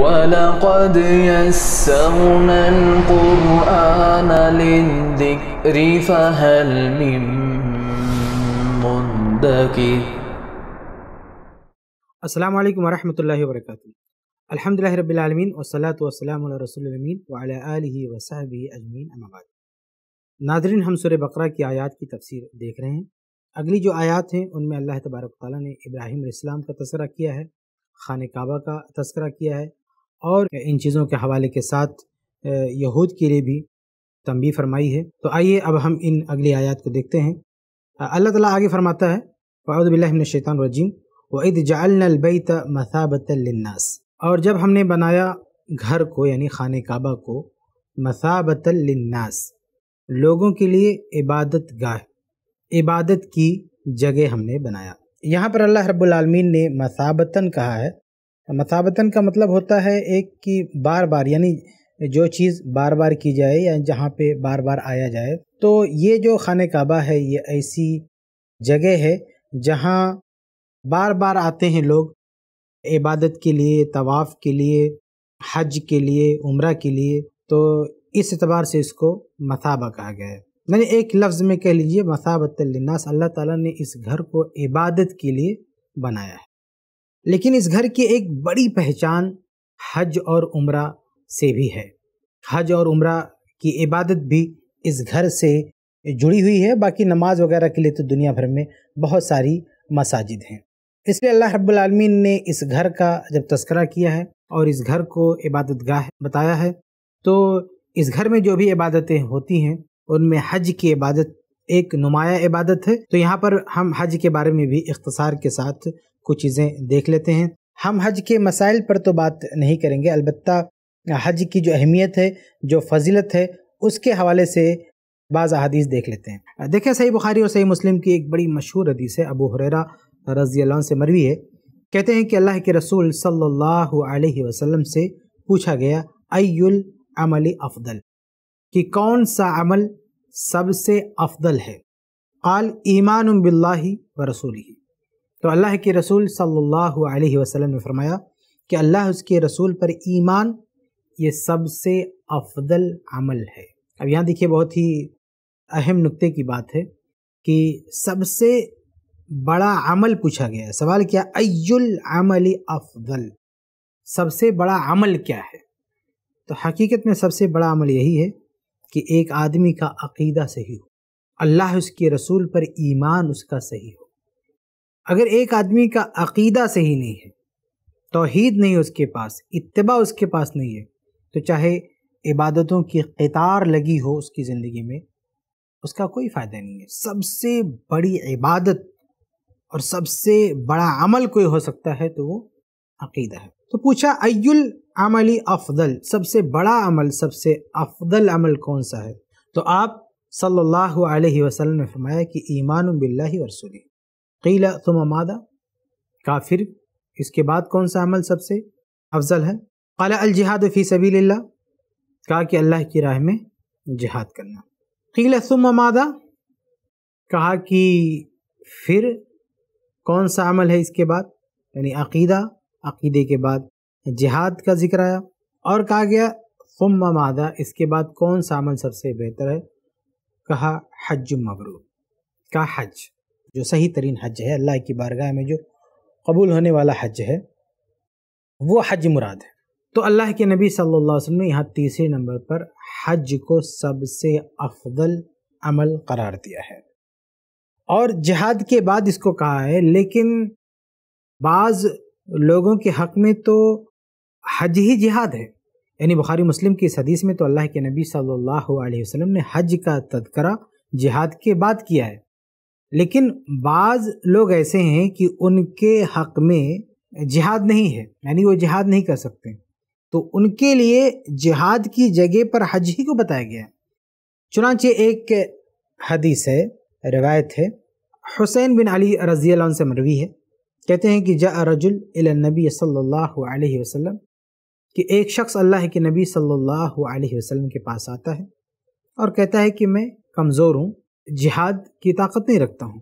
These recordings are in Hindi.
ولقد يسرنا القرآن للذكر فهل من مدكر السلام عليكم ورحمة الله وبركاته الحمد لله رب العالمين والصلاة والسلام على رسول الأمين وعلى آله وصحبه أجمعين أما بعد नादरीन हम सुर बकरा की आयत की तफसीर देख रहे हैं अगली जो आयत हैं उनमें अल्लाह तबारक ताली ने इब्राहिम इस्लाम का तस्करा किया है खान काबा का तस्करा किया है और इन चीज़ों के हवाले के साथ यहूद के लिए भी तंबी फरमाई है तो आइए अब हम इन अगली आयात को देखते हैं अल्लाह ताला आगे फरमाता है फ़ाउदबिल्लिन शैतान रजीम वईद जालबैत मसाबतलनास और जब हमने बनाया घर को यानी खान काबा को मसाबतलनास लोगों के लिए इबादत गाह इबादत की जगह हमने बनाया यहाँ पर अल्लाह रब्बुल रबालमीन ने मसाबतन कहा है मताबतन का मतलब होता है एक कि बार बार यानी जो चीज़ बार बार की जाए या जहाँ पे बार बार आया जाए तो ये जो खान काबा है ये ऐसी जगह है जहाँ बार बार आते हैं लोग इबादत के लिए तवाफ़ के लिए हज के लिए उम्र के लिए तो इस एतबार से इसको मसाबा कहा गया है मैंने एक लफ्ज़ में कह लीजिए मसाबत लन्नास अल्लाह ताला ने इस घर को इबादत के लिए बनाया है लेकिन इस घर की एक बड़ी पहचान हज और उम्र से भी है हज और उम्र की इबादत भी इस घर से जुड़ी हुई है बाकी नमाज वगैरह के लिए तो दुनिया भर में बहुत सारी मसाजिद हैं इसलिए अल्लाह रब्बुलमीन ने इस घर का जब तस्करा किया है और इस घर को इबादत गाह बताया है तो इस घर में जो भी इबादतें होती हैं उनमें हज की इबादत एक नुमाया इबादत है तो यहाँ पर हम हज के बारे में भी इख्तसार के साथ कुछ चीज़ें देख लेते हैं हम हज के मसाइल पर तो बात नहीं करेंगे अलबत् हज की जो अहमियत है जो फजीलत है उसके हवाले से बाज़ अदीस देख लेते हैं देखें सही बुखारी और सही मुस्लिम की एक बड़ी मशहूर हदीस है अबू हुररा रजी से मरवी है कहते हैं कि अल्लाह के रसूल सल्लल्लाहु अलैहि वसल्लम से पूछा गया अयुल अमल अफदल कि कौन सा अमल सबसे अफदल है काल ईमान बिल्ला व रसूल ही तो अल्लाह के रसूल सल्लल्लाहु अलैहि वसल्लम ने फरमाया कि अल्लाह उसके रसूल पर ईमान ये सबसे अफदल अमल है अब यहाँ देखिए बहुत ही अहम नुक्ते की बात है कि सबसे बड़ा अमल पूछा गया है सवाल क्या अयुल अमल अफदल सबसे बड़ा अमल क्या है तो हकीकत में सबसे बड़ा अमल यही है कि एक आदमी का अकीदा सही हो अल्लाह उसके रसूल पर ईमान उसका सही हो अगर एक आदमी का अकीदा सही नहीं है तोहीद नहीं उसके पास इतबा उसके पास नहीं है तो चाहे इबादतों की कतार लगी हो उसकी ज़िंदगी में उसका कोई फ़ायदा नहीं है सबसे बड़ी इबादत और सबसे बड़ा अमल कोई हो सकता है तो वो अकीदा है तो पूछा अयुल अमली अफदल सबसे बड़ा अमल सबसे अफदल अमल कौन सा है तो आप सल्लल्लाहु अलैहि वसल्लम ने फरमाया कि ईमान बिल्लाहि व रसूली कीला तुम मादा का फिर इसके बाद कौन सा अमल सबसे अफजल है अला अलजिहाद फ़ी सबील कहा कि अल्लाह की राह में जिहाद करना कीला तुम मादा कहा कि फिर कौन सा अमल है इसके बाद यानी अकीदा अकीदे के बाद जिहाद का जिक्र आया और कहा गया तुम मादा इसके बाद कौन सा अमल सबसे बेहतर है कहा हज मबरू का हज जो सही तरीन हज है अल्लाह की बारगाह में जो कबूल होने वाला हज है वो हज मुराद है तो अल्लाह के नबी सल्लल्लाहु अलैहि वसल्लम ने यहाँ तीसरे नंबर पर हज को सबसे अफजल अमल करार दिया है और जिहाद के बाद इसको कहा है लेकिन बाज़ लोगों के हक में तो हज ही जिहाद है यानी बुखारी मुस्लिम की इस हदीस में तो अल्लाह के नबी सल्लल्लाहु अलैहि वसल्लम ने हज का तदकरा जिहाद के बाद किया है लेकिन बाज लोग ऐसे हैं कि उनके हक में जिहाद नहीं है यानी वो जिहाद नहीं कर सकते तो उनके लिए जिहाद की जगह पर हज ही को बताया गया चुनाचे एक हदीस है रवायत है हुसैन बिन अली रजी से मरवी है कहते हैं कि जा रजुल नबी सल्लल्लाहु अलैहि वसल्लम कि एक शख्स अल्लाह के नबी सल्लल्लाहु अलैहि वसल्लम के पास आता है और कहता है कि मैं कमज़ोर हूँ जिहाद की ताकत नहीं रखता हूँ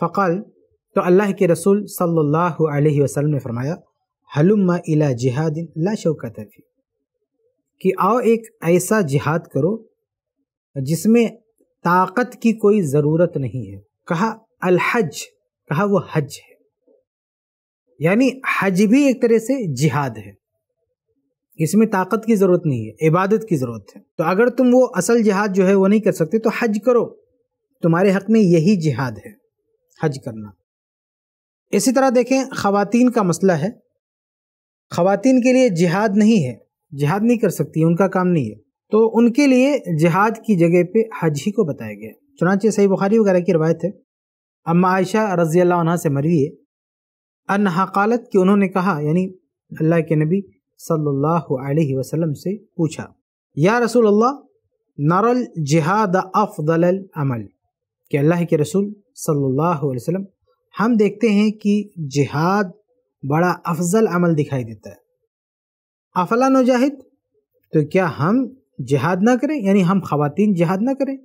फ़काल तो अल्लाह के रसूल सल्लल्लाहु अलैहि वसल्लम ने फरमाया हलुम इला जिहादिन ला शौकत फी कि आओ एक ऐसा जिहाद करो जिसमें ताकत की कोई ज़रूरत नहीं है कहा अलहज कहा वो हज है यानी हज भी एक तरह से जिहाद है इसमें ताकत की ज़रूरत नहीं है इबादत की ज़रूरत है तो अगर तुम वो असल जिहाद जो है वो नहीं कर सकते तो हज करो तुम्हारे हक में यही जिहाद है हज करना इसी तरह देखें खातन का मसला है खातन के लिए जिहाद नहीं है जिहाद नहीं कर सकती उनका काम नहीं है तो उनके लिए जिहाद की जगह पे हज ही को बताया गया चुनाचे सही बुखारी वगैरह की रवायत है अम्मा आयशा रजी अल्लाह से मरवी है अनहकालत कि उन्होंने कहा यानी अल्लाह के नबी सल्लल्लाहु अलैहि वसल्लम से पूछा या रसूल अल्लाह नरल जिहाद अफदल अमल कि अल्लाह के रसूल सल्लल्लाहु अलैहि वसल्लम हम देखते हैं कि जिहाद बड़ा अफजल अमल दिखाई देता है अफला नजाहिद तो क्या हम जिहाद ना करें यानी हम खातन जिहाद ना करें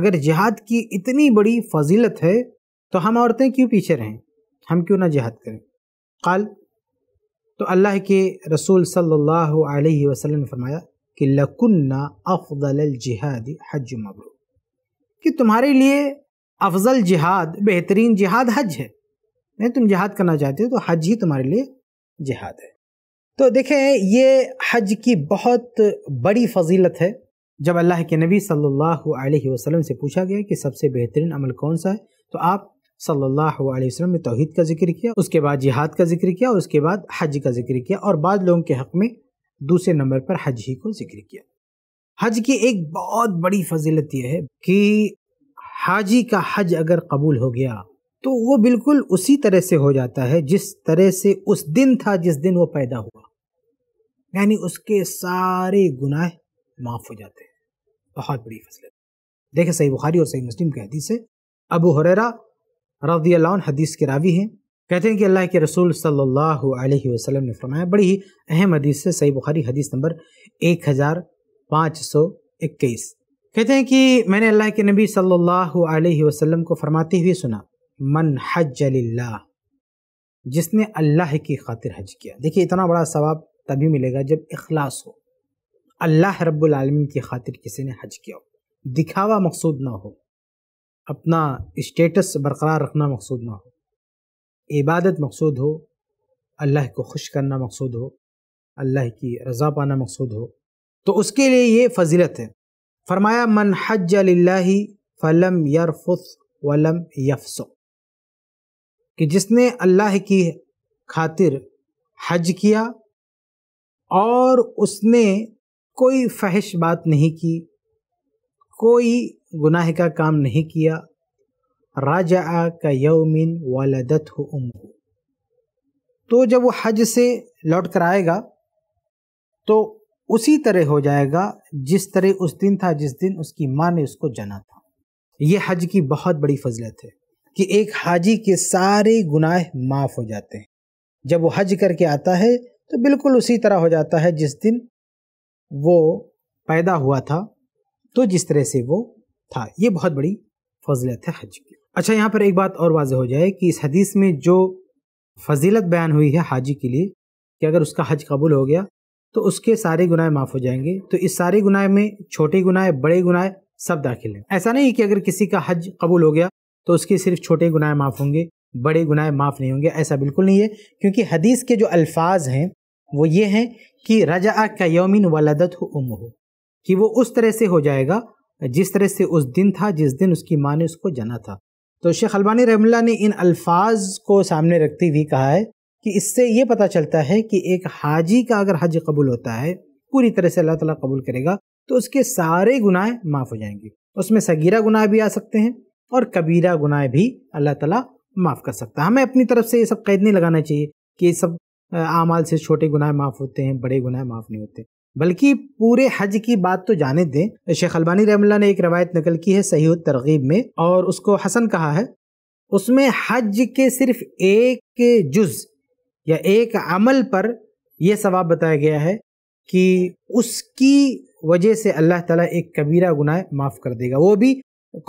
अगर जिहाद की इतनी बड़ी फजीलत है तो हम औरतें क्यों पीछे रहें हम क्यों ना जिहाद करें कल तो अल्लाह के रसूल सल्लल्लाहु अलैहि वसल्लम ने फरमाया कि लकुन्ना अफदल जिहाद हज मबरू कि तुम्हारे लिए अफजल जिहाद बेहतरीन जिहाद हज है नहीं तुम जिहाद करना चाहते हो तो हज ही तुम्हारे लिए जिहाद है तो देखें ये हज की बहुत बड़ी फजीलत है जब अल्लाह के नबी सल्लल्लाहु अलैहि वसल्लम से पूछा गया कि सबसे बेहतरीन अमल कौन सा है तो आप सल्लल्लाहु अलैहि वसल्लम ने तौहीद का जिक्र किया उसके बाद जिहाद का जिक्र किया और उसके बाद हज का जिक्र किया और बाद लोगों के हक़ में दूसरे नंबर पर हज ही को जिक्र किया हज की एक बहुत बड़ी फजीलत यह है कि हाजी का हज अगर कबूल हो गया तो वो बिल्कुल उसी तरह से हो जाता है जिस तरह से उस दिन था जिस दिन वो पैदा हुआ यानी उसके सारे गुनाह माफ़ हो जाते हैं बहुत बड़ी फसलत देखे सही बुखारी और सही मुस्लिम की हदीस है अबू हुररा रजी हदीस के रावी हैं कहते हैं कि अल्लाह के रसूल सल्लल्लाहु अलैहि वसल्लम ने फरमाया बड़ी ही अहम हदीस है सही बुखारी हदीस नंबर एक हज़ार पाँच सौ इक्कीस कहते हैं कि मैंने अल्लाह के नबी सल्लल्लाहु अलैहि वसल्लम को फरमाते हुए सुना मन हज अल्लाह जिसने अल्लाह की खातिर हज किया देखिए इतना बड़ा सवाब तभी मिलेगा जब इखलास हो अल्लाह रब्बुल की खातिर किसी ने हज किया हो दिखावा मकसूद ना हो अपना स्टेटस बरकरार रखना मकसूद ना हो इबादत मकसूद हो अल्लाह को खुश करना मकसूद हो अल्लाह की रज़ा पाना मकसूद हो तो उसके लिए ये फजीलत है फरमाया मन हज अल्लाह फलम यरफुस वलम यफसो कि जिसने अल्लाह की खातिर हज किया और उसने कोई फहश बात नहीं की कोई गुनाह का काम नहीं किया राजा का यौमिन वालदत हो हो तो जब वो हज से लौट कर आएगा तो उसी तरह हो जाएगा जिस तरह उस दिन था जिस दिन उसकी माँ ने उसको जाना था ये हज की बहुत बड़ी फजलत है कि एक हाजी के सारे गुनाह माफ़ हो जाते हैं जब वो हज करके आता है तो बिल्कुल उसी तरह हो जाता है जिस दिन वो पैदा हुआ था तो जिस तरह से वो था ये बहुत बड़ी फजलत है हज की अच्छा यहाँ पर एक बात और वाज हो जाए कि इस हदीस में जो फजीलत बयान हुई है हाजी के लिए कि अगर उसका हज कबूल हो गया तो उसके सारे गुनाह माफ़ हो जाएंगे तो इस सारे गुनाह में छोटे गुनाह बड़े गुनाह सब दाखिल हैं ऐसा नहीं कि अगर किसी का हज कबूल हो गया तो उसके सिर्फ छोटे गुनाह माफ़ होंगे बड़े गुनाह माफ़ नहीं होंगे ऐसा बिल्कुल नहीं है क्योंकि हदीस के जो अल्फाज हैं वो ये हैं कि रजा का यौमिन वलदत हो उम हो कि वो उस तरह से हो जाएगा जिस तरह से उस दिन था जिस दिन उसकी माँ ने उसको जना था तो शेख अलबानी रहमल्ला ने इन अल्फाज को सामने रखते हुए कहा है कि इससे ये पता चलता है कि एक हाजी का अगर हज कबूल होता है पूरी तरह से अल्लाह ताला कबूल करेगा तो उसके सारे गुनाह माफ़ हो जाएंगे उसमें सगीरा गुनाह भी आ सकते हैं और कबीरा गुनाह भी अल्लाह ताला माफ़ कर सकता है हमें अपनी तरफ से ये सब कैद नहीं लगाना चाहिए कि ये सब आमाल से छोटे गुनाह माफ़ होते हैं बड़े गुनाह माफ़ नहीं होते बल्कि पूरे हज की बात तो जाने दें शेख अलबानी रहमल्ला ने एक रवायत नकल की है सही तरगीब में और उसको हसन कहा है उसमें हज के सिर्फ एक जुज़ या एक अमल पर यह सवाब बताया गया है कि उसकी वजह से अल्लाह ताला एक कबीरा गुनाह माफ़ कर देगा वो भी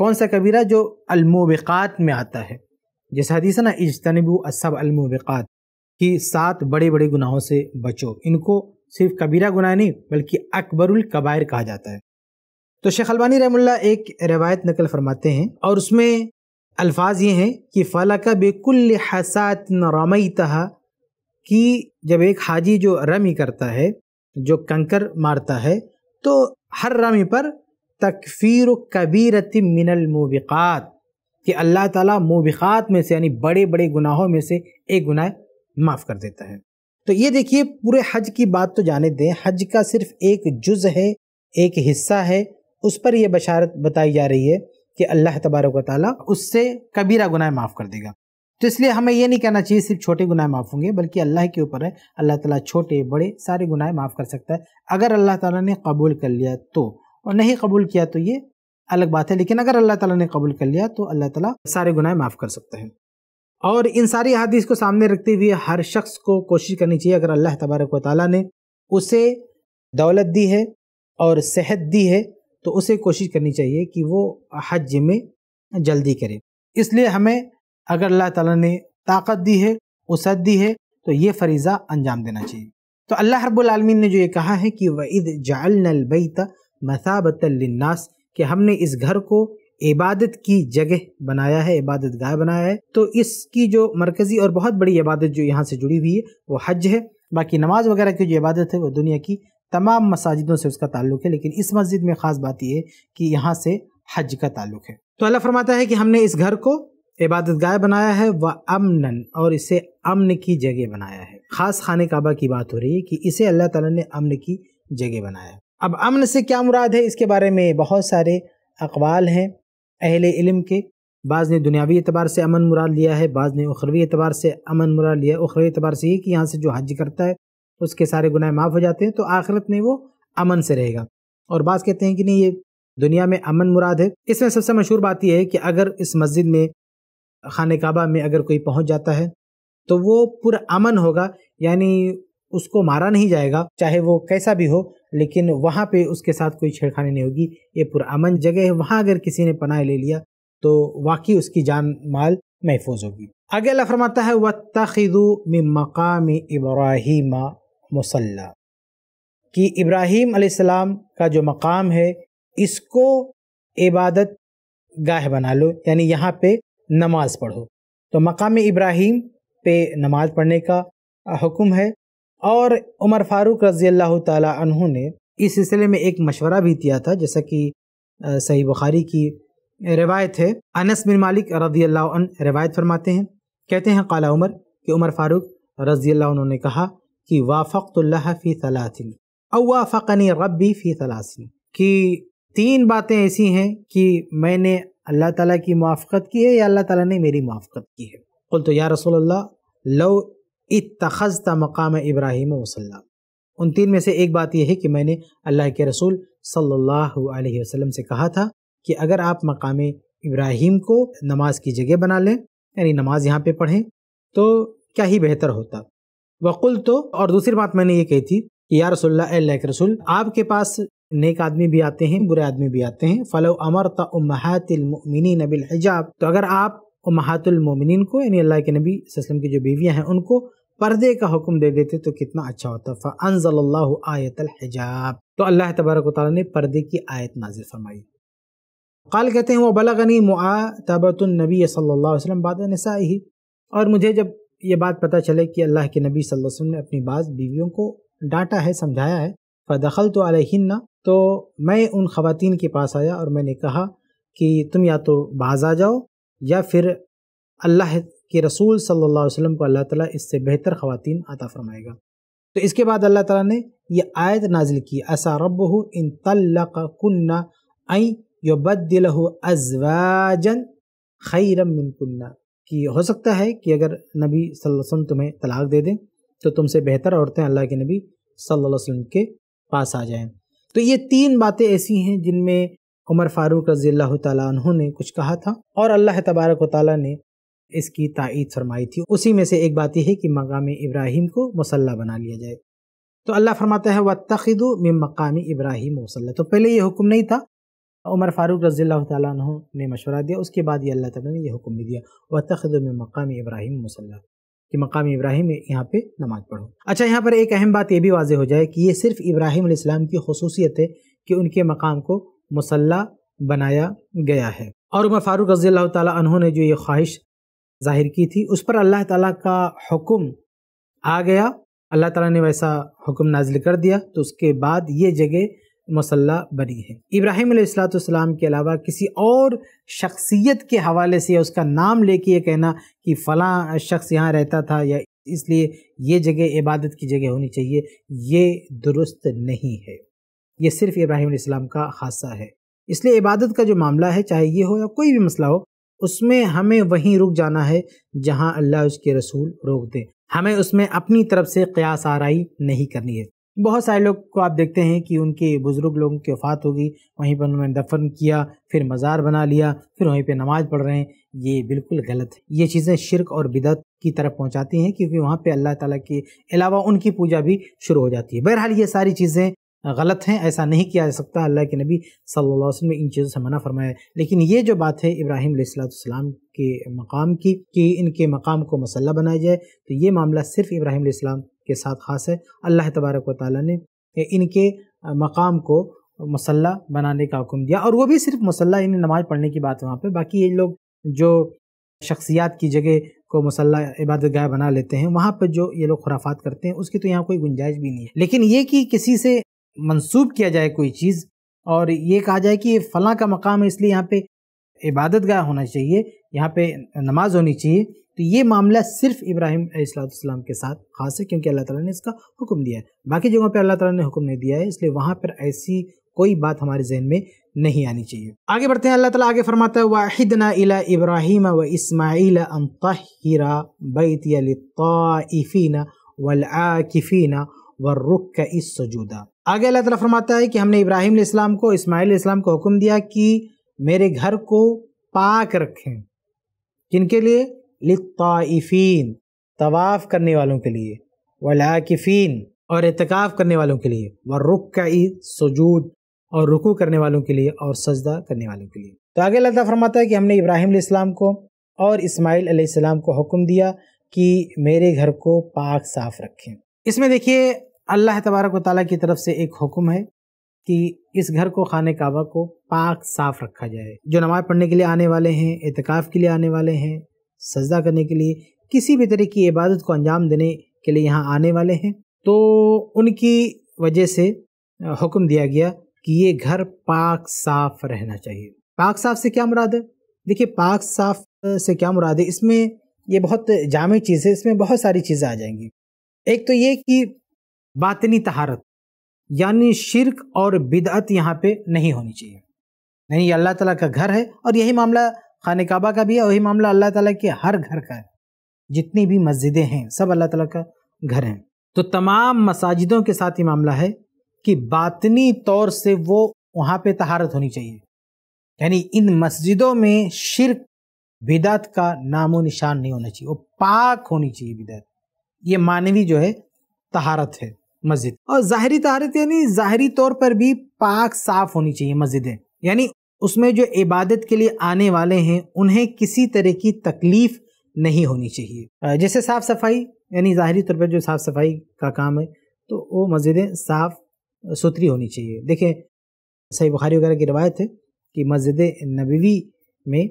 कौन सा कबीरा जो अलमोबिकात में आता है जैसा हदीस ना इजतनबू असब अलमोबिकात कि सात बड़े बड़े गुनाहों से बचो इनको सिर्फ कबीरा गुनाह नहीं बल्कि अकबरुल कबायर कहा जाता है तो शेख अलबानी रहमुल्ला एक रवायत नकल फरमाते हैं और उसमें अल्फाज ये हैं कि फला बेकुल हसात रमई तहा कि जब एक हाजी जो रमी करता है जो कंकर मारता है तो हर रमी पर तकफ़ीर कबीरत मिनल मुबिकात कि अल्लाह ताला मुबिकात में से यानी बड़े बड़े गुनाहों में से एक गुनाह माफ़ कर देता है तो ये देखिए पूरे हज की बात तो जाने दें हज का सिर्फ एक जुज है एक हिस्सा है उस पर यह बशारत बताई जा रही है कि अल्लाह तबारक ताली उससे कबीरा गुनाह माफ़ कर देगा तो इसलिए हमें ये नहीं कहना चाहिए सिर्फ छोटे गुनाह माफ़ होंगे बल्कि अल्लाह के ऊपर है अल्लाह ताला छोटे बड़े सारे गुनाह माफ़ कर सकता है अगर अल्लाह ताला ने कबूल कर लिया तो और नहीं कबूल किया तो ये अलग बात है लेकिन अगर अल्लाह ताला ने कबूल कर लिया तो अल्लाह ताला सारे गुनाह माफ़ कर सकते हैं और इन सारी अदीस को सामने रखते हुए हर शख्स को कोशिश करनी चाहिए अगर अल्लाह तबारक वाली ने उसे दौलत दी है और सेहत दी है तो उसे कोशिश करनी चाहिए कि वो हज में जल्दी करे इसलिए हमें अगर अल्लाह ताला ने ताकत दी है उसत दी है तो ये फरीज़ा अंजाम देना चाहिए तो अल्लाह रब्लमीन ने जो ये कहा है कि वईद जालबैत मसाबतनास कि हमने इस घर को इबादत की जगह बनाया है इबादत गाह बनाया है तो इसकी जो मरकज़ी और बहुत बड़ी इबादत जो यहाँ से जुड़ी हुई है वो हज है बाकी नमाज वगैरह की जो इबादत है वो दुनिया की तमाम मसाजिदों से उसका ताल्लुक है लेकिन इस मस्जिद में ख़ास बात यह है कि यहाँ से हज का ताल्लुक है तो अल्लाह फरमाता है कि हमने इस घर को इबादत गाह बनाया है व अमनन और इसे अमन की जगह बनाया है खास खाने काबा की बात हो रही है कि इसे अल्लाह ताला ने अमन की जगह बनाया है अब अमन से क्या मुराद है इसके बारे में बहुत सारे अकवाल हैं अहले इल्म के बाज़ ने दुनियावी एतबार से अमन मुराद लिया है बाज़ ने उखरवी एतबार से अमन मुराद लिया है उखरवी एतबार से ये कि यहाँ से जो हज करता है उसके सारे गुनाह माफ़ हो जाते हैं तो आखिरत में वो अमन से रहेगा और बाज़ कहते हैं कि नहीं ये दुनिया में अमन मुराद है इसमें सबसे मशहूर बात यह है कि अगर इस मस्जिद में खान काबा में अगर कोई पहुंच जाता है तो वो पूरा अमन होगा यानी उसको मारा नहीं जाएगा चाहे वो कैसा भी हो लेकिन वहाँ पे उसके साथ कोई छेड़खानी नहीं होगी ये अमन जगह है वहाँ अगर किसी ने पनाह ले लिया तो वाकई उसकी जान माल महफूज होगी आगे अल्लाह फरमाता है व तखिदू में मकाम इब्राहिम मुसल्ला कि इब्राहिम अलैहिस्सलाम का जो मकाम है इसको इबादत गाह बना लो यानी यहाँ पे नमाज पढ़ो तो मकाम इब्राहिम पे नमाज पढ़ने का हुक्म है और उमर फारूक रज़ी अल्लाह तहु ने इस सिलसिले में एक मशवरा भी दिया था जैसा कि सही बुखारी की रिवायत है अनस बिन मालिक रजी अल्लाह रिवायत फरमाते हैं कहते हैं काला उमर कि उमर फारूक रजी अल्लाह उन्होंने कहा कि वाफ़तल्ला फ़ी सलासिन अवाफ़नी रबी फ़ी सलासिन कि तीन बातें ऐसी हैं कि मैंने अल्लाह ताला की माफ़त की है या अल्लाह ताला ने मेरी माफ़त की है कुल तो या रसोल्ला लो इतखजता मकाम इब्राहिम वसल्ला उन तीन में से एक बात यह है कि मैंने अल्लाह के रसूल सल्ला वसलम से कहा था कि अगर आप मकाम इब्राहिम को नमाज की जगह बना लें यानी नमाज यहाँ पे पढ़ें तो क्या ही बेहतर होता वकुल तो और दूसरी बात मैंने ये कही थी कि या रसोल्ला के रसूल आपके पास नेक आदमी भी आते हैं बुरे आदमी भी आते हैं फलो अमर तमहातिलमिन नबिल हिजाब तो अगर आप उमहातुलमिन को यानी अल्लाह के नबी वसलम की जो बीवियाँ हैं उनको पर्दे का हुक्म दे देते तो कितना अच्छा होता फ़नज़ल्ला आयत हिजाब तो अल्लाह तबारक वाली ने पर्दे की आयत नाजिर फरमाई कल कहते हैं वह बलागनी मुआतबतनबी सल्ला वसम बाद और मुझे जब ये बात पता चले कि अल्लाह के नबी वसल्लम ने अपनी बाज़ बीवियों को डांटा है समझाया है फ़दखल तो अलहन्ना तो मैं उन ख़वातीन के पास आया और मैंने कहा कि तुम या तो बाज आ जाओ या फिर अल्लाह के रसूल सल्लल्लाहु अलैहि वसल्लम को अल्लाह ताला इससे बेहतर ख़वातीन अता फरमाएगा तो इसके बाद अल्लाह ताला ने यह आयत नाजिल की असा रब इन तल्लकन्ना आई योबदिल अजवाजन खैरम कुन्ना कि हो सकता है कि अगर नबी वसम तुम्हें तलाक दे दें तो तुमसे बेहतर औरतें अल्लाह के नबी सल्लल्लाहु अलैहि वसल्लम के पास आ जाएं तो ये तीन बातें ऐसी हैं जिनमें उमर फारूक रजी अल्लाह ने कुछ कहा था और अल्लाह तबारक वाली ने इसकी तायद फरमाई थी उसी में से एक बात यह है कि मकाम इब्राहिम को मसल्ला बना लिया जाए तो अल्लाह फरमाता है तखिद में मकाम इब्राहिम मसल्ला तो पहले ये हुक्म नहीं था उमर फारूक रजी तु ने मशवरा दिया उसके बाद ये अल्लाह तला ने यह हुक्म भी दिया तखिद में मकाम इब्राहिम मसल्ला कि मकाम इब्राहिम यहाँ पे नमाज पढ़ो अच्छा यहाँ पर एक अहम बात यह भी वाज हो जाए कि ये सिर्फ इब्राहिम इस्लाम की खसूसियत है कि उनके मकाम को मुसल्ला बनाया गया है और उमर फारूक रजी अल्लाह ने जो ये ख्वाहिश जाहिर की थी उस पर अल्लाह ताला का हुक्म आ गया अल्लाह ताला ने वैसा हुक्म नाजिल कर दिया तो उसके बाद ये जगह मसल्ला बनी है इब्राहिम सलाम के अलावा किसी और शख्सियत के हवाले से या उसका नाम लेके ये कहना कि फ़लाँ शख्स यहाँ रहता था या इसलिए ये जगह इबादत की जगह होनी चाहिए ये दुरुस्त नहीं है ये सिर्फ इब्राहिम इस्लाम का हादसा है इसलिए इबादत का जो मामला है चाहे ये हो या कोई भी मसला हो उसमें हमें वहीं रुक जाना है जहाँ अल्लाह उसके रसूल रोक दें हमें उसमें अपनी तरफ से कयास आरई नहीं करनी है बहुत सारे लोग को आप देखते हैं कि उनके बुज़ुर्ग लोगों की वफ़ात होगी वहीं पर उन्होंने दफन किया फिर मज़ार बना लिया फिर वहीं पे नमाज़ पढ़ रहे हैं ये बिल्कुल गलत है ये चीज़ें शिरक और बिदत की तरफ पहुंचाती हैं क्योंकि वहाँ पे अल्लाह ताला के अलावा उनकी पूजा भी शुरू हो जाती है बहरहाल ये सारी चीज़ें गलत हैं ऐसा नहीं किया जा सकता अल्लाह के नबी सल्लल्लाहु ने इन चीज़ों से मना फरमाया लेकिन ये जो बात है इब्राहिम सलाम के मकाम की कि इनके मकाम को मसल्ला बनाया जाए तो ये मामला सिर्फ इब्राहिम के साथ ख़ास है अल्लाह तबारक वाली ने इनके मकाम को मसल्ला बनाने का हुक्म दिया और वो भी सिर्फ मसल्ला इन्हें नमाज़ पढ़ने की बात वहाँ पे बाकी ये लोग जो शख्सियात की जगह को मसल्ला इबादत गाह बना लेते हैं वहाँ पर जो ये लोग खुराफात करते हैं उसकी तो यहाँ कोई गुंजाइश भी नहीं है लेकिन ये कि किसी से मंसूब किया जाए कोई चीज़ और ये कहा जाए कि फ़लाँ का मकाम है इसलिए यहाँ पे इबादत गाह होना चाहिए यहाँ पे नमाज होनी चाहिए तो ये मामला सिर्फ इब्राहिम इस्लाम के साथ खास है क्योंकि अल्लाह ताला ने इसका हुक्म दिया है बाकी जगहों पर अल्लाह ताला ने हुक्म नहीं दिया है इसलिए वहाँ पर ऐसी कोई बात हमारे जहन में नहीं आनी चाहिए आगे बढ़ते हैं अल्लाह ताला आगे फरमाता है वाहिदना इला इब्राहिम व इस्माइल अनतहिरा बैतियाफ़ीना वलआकिफ़ीना व इसजूदा आगे अल्लाह ताला फरमाता है कि हमने इब्राहिम इस्लाम को इस्माइल इस्लाम को हुक्म दिया कि मेरे घर को पाक रखें किनके लिए लिफ़ीन तवाफ़ करने वालों के लिए वलाकिफ़िन और एतकाफ़ करने वालों के लिए व रुख का सजूद और रुकू करने वालों के लिए और सजदा करने वालों के लिए तो आगे लता फरमाता है कि हमने इब्राहिम इस्लाम को और इस्माइल सलाम को हुक्म दिया कि मेरे घर को पाक साफ रखें इसमें देखिए अल्लाह तबारक ताली की तरफ से एक हुक्म है कि इस घर को खाने काबा को पाक साफ रखा जाए जो नमाज़ पढ़ने के लिए आने वाले हैं एतकाफ़ के लिए आने वाले हैं सजदा करने के लिए किसी भी तरह की इबादत को अंजाम देने के लिए यहाँ आने वाले हैं तो उनकी वजह से हुक्म दिया गया कि ये घर पाक साफ रहना चाहिए पाक साफ से क्या मुराद है देखिए पाक साफ से क्या मुराद है इसमें ये बहुत जाम चीज़ है इसमें बहुत सारी चीज़ें आ जाएंगी एक तो ये कि बातनी तहारत यानी शिरक और बिदअत यहाँ पे नहीं होनी चाहिए यानी ये अल्लाह तला का घर है और यही मामला खान काबा का भी है वही मामला अल्लाह ताला के हर घर का है जितनी भी मस्जिदें हैं सब अल्लाह ताला का घर हैं तो तमाम मसाजिदों के साथ ये मामला है कि बातनी तौर से वो वहाँ पे तहारत होनी चाहिए यानी इन मस्जिदों में शिरक बिदात का नामो निशान नहीं होना चाहिए वो पाक होनी चाहिए बिदात ये मानवी जो है तहारत है मस्जिद और ज़ाहरी तहारत यानी ज़ाहरी तौर पर भी पाक साफ होनी चाहिए मस्जिदें यानी उसमें जो इबादत के लिए आने वाले हैं उन्हें किसी तरह की तकलीफ़ नहीं होनी चाहिए जैसे साफ़ सफाई यानी ज़ाहरी तौर पर जो साफ़ सफाई का काम है तो वो मस्जिदें साफ़ सुथरी होनी चाहिए देखें सही बुखारी वगैरह की रवायत है कि मस्जिद नबीवी में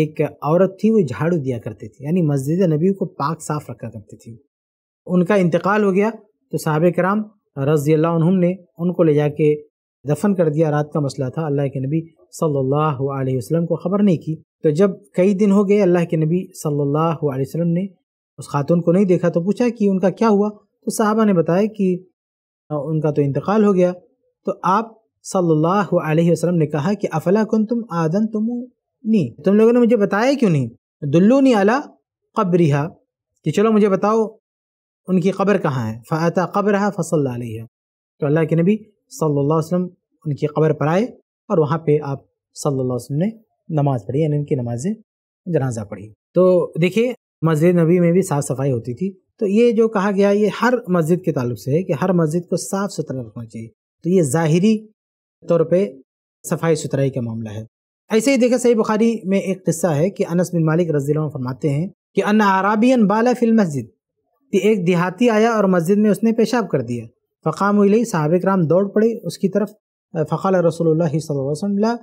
एक औरत थी वो झाड़ू दिया करती थी यानी मस्जिद नबी को पाक साफ़ रखा करती थी उनका इंतकाल हो गया तो साहब कराम रज़ी ने उनको ले जाके दफन कर दिया रात का मसला था अल्लाह के नबी सल्लल्लाहु अलैहि वसल्लम को ख़बर नहीं की तो जब कई दिन हो गए अल्लाह के नबी सल्लल्लाहु अलैहि वसल्लम ने उस खातून को नहीं देखा तो पूछा कि उनका क्या हुआ तो साहबा ने बताया कि उनका तो इंतकाल हो गया तो आप सल्लल्लाहु अलैहि वसल्लम ने कहा कि अफला कन तुम आदन तुम नी तुम लोगों ने मुझे बताया क्यों नहीं दुल्लू नहीं अला कब्रिहा कि चलो मुझे बताओ उनकी कब्र कहाँ है फ़ाता कब्र है फसल तो अल्लाह के नबी सल्लल्लाहु अलैहि वसल्लम उनकी कब्र पर आए और वहाँ पे आप सल्लल्लाहु अलैहि वसल्लम ने नमाज पढ़ी यानी उनकी नमाज जनाजा पढ़ी तो देखिए मस्जिद नबी में भी साफ़ सफाई होती थी तो ये जो कहा गया ये हर मस्जिद के तालुक से है कि हर मस्जिद को साफ़ सुथरा रखना चाहिए तो ये ज़ाहरी तौर पर सफाई सुथराई का मामला है ऐसे ही देखे सही बुखारी में एक किस्सा है कि अनस बिन मालिक रजील फरमाते हैं कि अन आराबियन बाला फिल मस्जिद एक देहाती आया और मस्जिद में उसने पेशाब कर दिया फ़काम साहब कराम दौड़ पड़े उसकी तरफ फ़ाल रसोल वसल्ला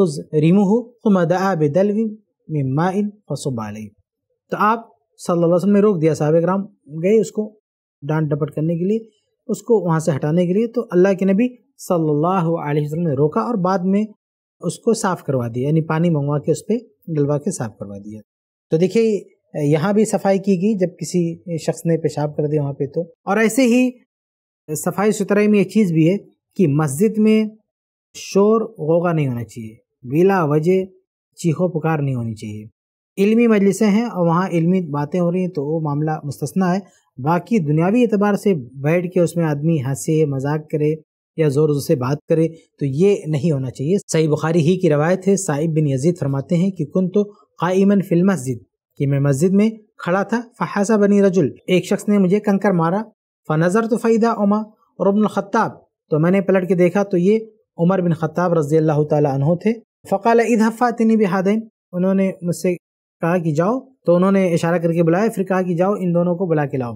तुज रिमू खुमदा माइन तो आप सल्लल्लाहु अलैहि ने रोक दिया साहब कराम गए उसको डांट डपट करने के लिए उसको वहाँ से हटाने के लिए तो अल्लाह के नबी सल्लाम ने रोका और बाद में उसको साफ़ करवा दिया यानी पानी मंगवा के उस पर डलवा के साफ़ करवा दिया तो देखिए यहाँ भी सफाई की गई जब किसी शख्स ने पेशाब कर दिया वहाँ पे तो और ऐसे ही सफाई सुथराई में एक चीज़ भी है कि मस्जिद में शोर गोगा नहीं होना चाहिए बिला वजह चीखो पुकार नहीं होनी चाहिए इल्मी मजलिसें हैं और वहाँ इल्मी बातें हो रही हैं तो वो मामला मुस्तना है बाकी दुनियावी एतबार से बैठ के उसमें आदमी हंसे मजाक करे या ज़ोर ज़ोर से बात करे तो ये नहीं होना चाहिए सही बुखारी ही की रवायत है साहिब बिन यजीद फरमाते हैं कि कुन तो कायमन फिल मस्जिद कि मैं मस्जिद में खड़ा था फहासा बनी रजुल एक शख्स ने मुझे कंकर मारा फ़नज़र तो फ़ैदा उमा और अबन ख़त्ताब तो मैंने पलट के देखा तो ये उमर बिन ख़त्ताब रज़ी अल्लाह तहों थे फ़काल इधफ़ा तनी बहादैन उन्होंने मुझसे कहा कि जाओ तो उन्होंने इशारा करके बुलाया फिर कहा कि जाओ इन दोनों को बुला के लाओ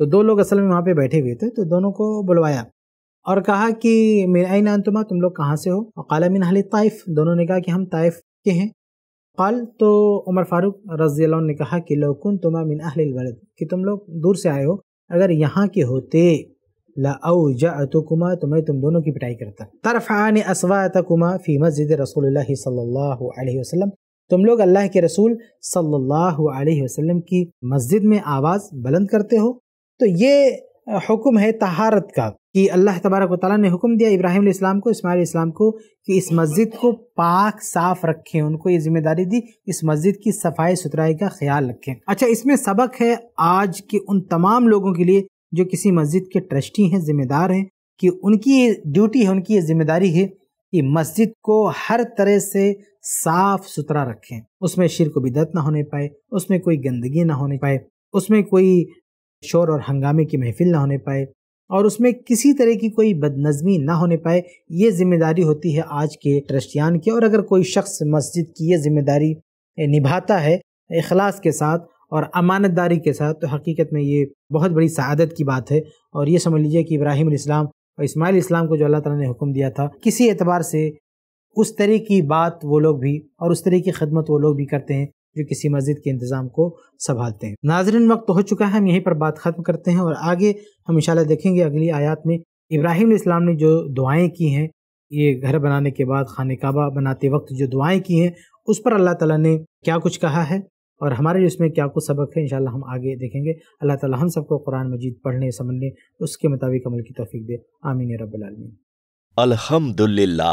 तो दो लोग असल में वहाँ पर बैठे हुए थे तो दोनों को बुलवाया और कहा कि मेरा आई नानतुमा तुम लोग कहाँ से हो और काला मिन हली ताइफ दोनों ने कहा कि हम ताइफ के हैं कल तो उमर फारूक रजी ने कहा कि लोकुन तुमा मिन अहल कि तुम लोग दूर से आए हो अगर यहाँ के होते जा तो मैं तुम दोनों की पिटाई करता तरफ़ान असवातकुमा फ़ी मस्जिद रसूल सल्लल्लाहु तुम लोग अल्लाह के रसूल सल्लाम की मस्जिद में आवाज़ बुलंद करते हो तो ये हुक्म है तहारत का कि अल्लाह तबारक वाली ने हुक्म दिया इब्राहिम इस्लाम को इसमाइल इस्लाम को कि इस मस्जिद को पाक साफ रखें उनको ये जिम्मेदारी दी इस मस्जिद की सफाई सुथराई का ख्याल रखें अच्छा इसमें सबक है आज के उन तमाम लोगों के लिए जो किसी मस्जिद के ट्रस्टी हैं जिम्मेदार हैं कि उनकी ये ड्यूटी है उनकी ये जिम्मेदारी है कि मस्जिद को हर तरह से साफ सुथरा रखें उसमें शिर को बिदत ना होने पाए उसमें कोई गंदगी ना होने पाए उसमें कोई शोर और हंगामे की महफिल ना होने पाए और उसमें किसी तरह की कोई बदनज़मी ना होने पाए ये जिम्मेदारी होती है आज के ट्रस्टियान की और अगर कोई शख्स मस्जिद की ये जिम्मेदारी निभाता है अखलास के साथ और अमानतदारी के साथ तो हकीकत में ये बहुत बड़ी सआदत की बात है और ये समझ लीजिए कि इब्राहिम इस्लाम और इस्माइल इस्लाम को जो अल्लाह ताला ने हुक्म दिया था किसी एतबार से उस तरह की बात वो लोग भी और उस तरह की खदमत वो लोग भी करते हैं जो किसी मस्जिद के इंतज़ाम को संभालते हैं नाजरन वक्त हो चुका है हम यहीं पर बात ख़त्म करते हैं और आगे हम इन देखेंगे अगली आयात में इब्राहिम इस्लाम ने जो दुआएं की हैं ये घर बनाने के बाद खान काबा बनाते वक्त जो दुआएं की हैं उस पर अल्लाह ताला ने क्या कुछ कहा है और हमारे इसमें क्या कुछ सबक है इंशाल्लाह हम आगे देखेंगे अल्लाह ताला हम सबको कुरान मजीद पढ़ने समझने उसके मुताबिक अमल की तोफ़ी दे आमीन रबालमीन अलहमदुल्ला